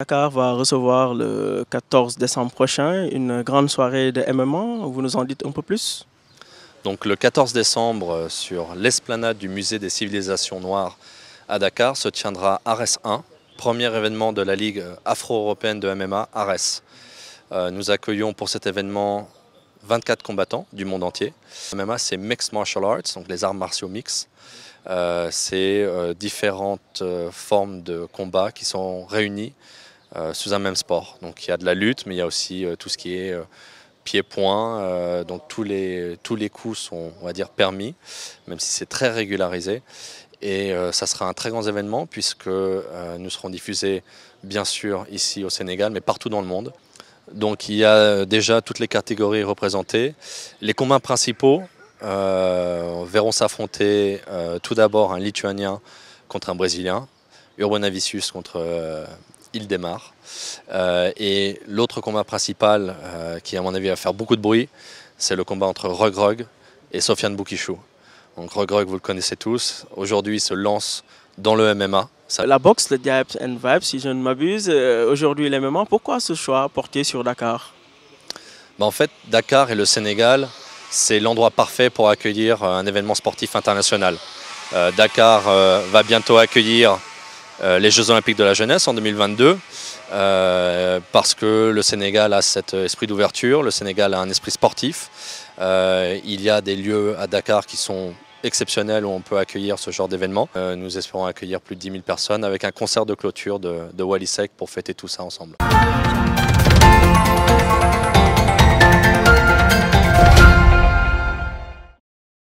Dakar va recevoir le 14 décembre prochain une grande soirée de MMA. Vous nous en dites un peu plus Donc le 14 décembre, euh, sur l'esplanade du Musée des civilisations noires à Dakar, se tiendra Ares 1, premier événement de la Ligue euh, afro-européenne de MMA, Ares. Euh, nous accueillons pour cet événement 24 combattants du monde entier. MMA, c'est Mixed Martial Arts, donc les arts martiaux mixtes. Euh, c'est euh, différentes euh, formes de combat qui sont réunies sous un même sport. Donc il y a de la lutte, mais il y a aussi tout ce qui est pied-point. donc tous les, tous les coups sont, on va dire, permis, même si c'est très régularisé. Et ça sera un très grand événement puisque nous serons diffusés, bien sûr, ici au Sénégal, mais partout dans le monde. Donc il y a déjà toutes les catégories représentées. Les combats principaux, verront s'affronter euh, tout d'abord un Lituanien contre un Brésilien, Urbanavicius contre euh, Ildemar. Euh, et l'autre combat principal, qui à mon avis va faire beaucoup de bruit, c'est le combat entre Rug Rug et Sofiane Boukichou. Donc Rug Rug, vous le connaissez tous, aujourd'hui il se lance dans le MMA. La boxe, le Diaps and Vibes, si je ne m'abuse, aujourd'hui le MMA, pourquoi ce choix porté sur Dakar ben, En fait, Dakar et le Sénégal, c'est l'endroit parfait pour accueillir euh, un événement sportif international. Euh, Dakar euh, va bientôt accueillir les Jeux Olympiques de la Jeunesse en 2022 parce que le Sénégal a cet esprit d'ouverture, le Sénégal a un esprit sportif. il y a des lieux à Dakar qui sont exceptionnels où on peut accueillir ce genre d'événement. nous espérons accueillir plus de 10 000 personnes avec un concert de clôture de, de pour fêter tout ça ensemble.